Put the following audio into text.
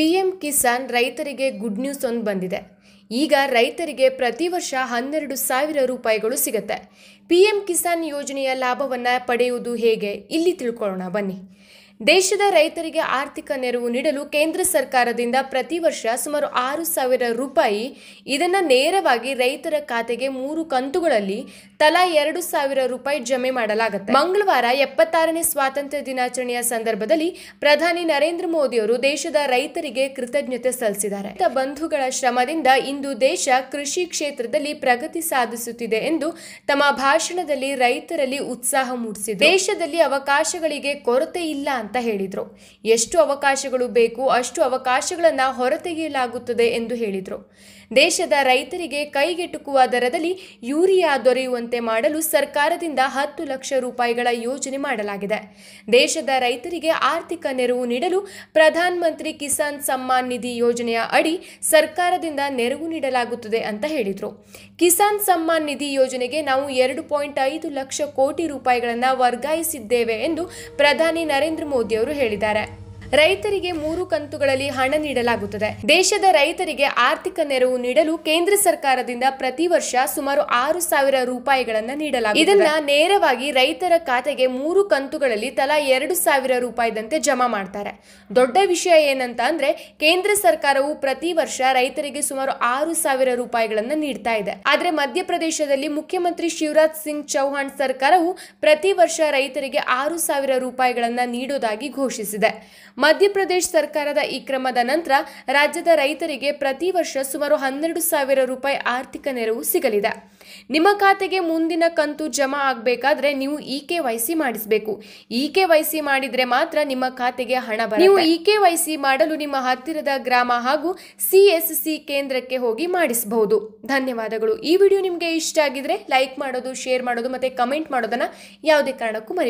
P M Kisan ರೈತರಿಗೆ good news ಒಂದು ಬಂದಿದೆ ಈಗ ರೈತರಿಗೆ ಪ್ರತಿ ವರ್ಷ ಹನ್ನೆರಡು ಸಾವಿರ ರೂಪಾಯಿಗಳು ಸಿಗುತ್ತೆ ಪಿ ಎಂ ಕಿಸಾನ್ ಯೋಜನೆಯ ಲಾಭವನ್ನು ಪಡೆಯುವುದು ಹೇಗೆ ಇಲ್ಲಿ ತಿಳ್ಕೊಳ್ಳೋಣ ಬನ್ನಿ ದೇಶದ ರೈತರಿಗೆ ಆರ್ಥಿಕ ನೆರವು ನೀಡಲು ಕೇಂದ್ರ ಸರ್ಕಾರದಿಂದ ಪ್ರತಿ ವರ್ಷ ಸುಮಾರು ಆರು ಸಾವಿರ ರೂಪಾಯಿ ಇದನ್ನ ನೇರವಾಗಿ ರೈತರ ಖಾತೆಗೆ ಮೂರು ಕಂತುಗಳಲ್ಲಿ ತಲಾ ಎರಡು ಸಾವಿರ ರೂಪಾಯಿ ಜಮೆ ಮಾಡಲಾಗುತ್ತೆ ಮಂಗಳವಾರ ಎಪ್ಪತ್ತಾರನೇ ಸ್ವಾತಂತ್ರ್ಯ ದಿನಾಚರಣೆಯ ಸಂದರ್ಭದಲ್ಲಿ ಪ್ರಧಾನಿ ನರೇಂದ್ರ ಮೋದಿ ಅವರು ದೇಶದ ರೈತರಿಗೆ ಕೃತಜ್ಞತೆ ಸಲ್ಲಿಸಿದ್ದಾರೆ ಬಂಧುಗಳ ಶ್ರಮದಿಂದ ಇಂದು ದೇಶ ಕೃಷಿ ಕ್ಷೇತ್ರದಲ್ಲಿ ಪ್ರಗತಿ ಸಾಧಿಸುತ್ತಿದೆ ಎಂದು ತಮ್ಮ ಭಾಷಣದಲ್ಲಿ ರೈತರಲ್ಲಿ ಉತ್ಸಾಹ ಮೂಡಿಸಿದೆ ದೇಶದಲ್ಲಿ ಅವಕಾಶಗಳಿಗೆ ಕೊರತೆ ಇಲ್ಲ ಅಂತ ಅಂತ ಹೇಳಿದರು ಎಷ್ಟು ಅವಕಾಶಗಳು ಬೇಕು ಅಷ್ಟು ಅವಕಾಶಗಳನ್ನು ಹೊರತೆಗೆಯಲಾಗುತ್ತದೆ ಎಂದು ಹೇಳಿದರು ದೇಶದ ರೈತರಿಗೆ ಕೈಗೆಟುಕುವ ದರದಲ್ಲಿ ಯೂರಿಯಾ ದೊರೆಯುವಂತೆ ಮಾಡಲು ಸರ್ಕಾರದಿಂದ ಹತ್ತು ಲಕ್ಷ ರೂಪಾಯಿಗಳ ಯೋಜನೆ ಮಾಡಲಾಗಿದೆ ದೇಶದ ರೈತರಿಗೆ ಆರ್ಥಿಕ ನೆರವು ನೀಡಲು ಪ್ರಧಾನಮಂತ್ರಿ ಕಿಸಾನ್ ಸಮ್ಮಾನ್ ನಿಧಿ ಯೋಜನೆಯ ಅಡಿ ಸರ್ಕಾರದಿಂದ ನೆರವು ನೀಡಲಾಗುತ್ತದೆ ಅಂತ ಹೇಳಿದರು ಕಿಸಾನ್ ಸಮ್ಮಾನ್ ನಿಧಿ ಯೋಜನೆಗೆ ನಾವು ಎರಡು ಪಾಯಿಂಟ್ ಐದು ಲಕ್ಷ ಕೋಟಿ ರೂಪಾಯಿಗಳನ್ನು ವರ್ಗಾಯಿಸಿದ್ದೇವೆ ಎಂದು ಪ್ರಧಾನಿ ನರೇಂದ್ರ ಮೋದಿ ಅವರು ಹೇಳಿದ್ದಾರೆ ರೈತರಿಗೆ ಮೂರು ಕಂತುಗಳಲ್ಲಿ ಹಣ ನೀಡಲಾಗುತ್ತದೆ ದೇಶದ ರೈತರಿಗೆ ಆರ್ಥಿಕ ನೆರವು ನೀಡಲು ಕೇಂದ್ರ ಸರ್ಕಾರದಿಂದ ಪ್ರತಿ ವರ್ಷ ಸುಮಾರು ಆರು ಸಾವಿರ ರೂಪಾಯಿಗಳನ್ನು ನೀಡಲಾಗುತ್ತದೆ ಇದನ್ನ ನೇರವಾಗಿ ರೈತರ ಖಾತೆಗೆ ಮೂರು ಕಂತುಗಳಲ್ಲಿ ತಲಾ ಎರಡು ಸಾವಿರ ರೂಪಾಯಿದಂತೆ ಜಮಾ ಮಾಡ್ತಾರೆ ದೊಡ್ಡ ವಿಷಯ ಏನಂತ ಅಂದ್ರೆ ಕೇಂದ್ರ ಸರ್ಕಾರವು ಪ್ರತಿ ವರ್ಷ ರೈತರಿಗೆ ಸುಮಾರು ಆರು ಸಾವಿರ ರೂಪಾಯಿಗಳನ್ನು ನೀಡ್ತಾ ಇದೆ ಆದ್ರೆ ಮಧ್ಯಪ್ರದೇಶದಲ್ಲಿ ಮುಖ್ಯಮಂತ್ರಿ ಶಿವರಾಜ್ ಸಿಂಗ್ ಚೌಹಾಣ್ ಸರ್ಕಾರವು ಪ್ರತಿ ವರ್ಷ ರೈತರಿಗೆ ಆರು ಸಾವಿರ ರೂಪಾಯಿಗಳನ್ನು ನೀಡೋದಾಗಿ ಘೋಷಿಸಿದೆ ಮಧ್ಯಪ್ರದೇಶ ಸರ್ಕಾರದ ಈ ಕ್ರಮದ ನಂತರ ರಾಜ್ಯದ ರೈತರಿಗೆ ಪ್ರತಿ ವರ್ಷ ಸುಮಾರು ಹನ್ನೆರಡು ಸಾವಿರ ರೂಪಾಯಿ ಆರ್ಥಿಕ ನೆರವು ಸಿಗಲಿದೆ ನಿಮ್ಮ ಖಾತೆಗೆ ಮುಂದಿನ ಕಂತು ಜಮಾ ಆಗಬೇಕಾದ್ರೆ ನೀವು ಇ ಕೆ ವೈಸಿ ಮಾಡಿಸಬೇಕು ಇ ಕೆ ಮಾಡಿದ್ರೆ ಮಾತ್ರ ನಿಮ್ಮ ಖಾತೆಗೆ ಹಣ ಬರುತ್ತೆ ನೀವು ಇ ಕೆ ಮಾಡಲು ನಿಮ್ಮ ಹತ್ತಿರದ ಗ್ರಾಮ ಹಾಗೂ ಸಿಎಸ್ಸಿ ಕೇಂದ್ರಕ್ಕೆ ಹೋಗಿ ಮಾಡಿಸಬಹುದು ಧನ್ಯವಾದಗಳು ಈ ವಿಡಿಯೋ ನಿಮಗೆ ಇಷ್ಟ ಆಗಿದ್ರೆ ಲೈಕ್ ಮಾಡೋದು ಶೇರ್ ಮಾಡೋದು ಮತ್ತೆ ಕಮೆಂಟ್ ಮಾಡೋದನ್ನ ಯಾವುದೇ ಕಾರಣಕ್ಕೂ ಮರಿ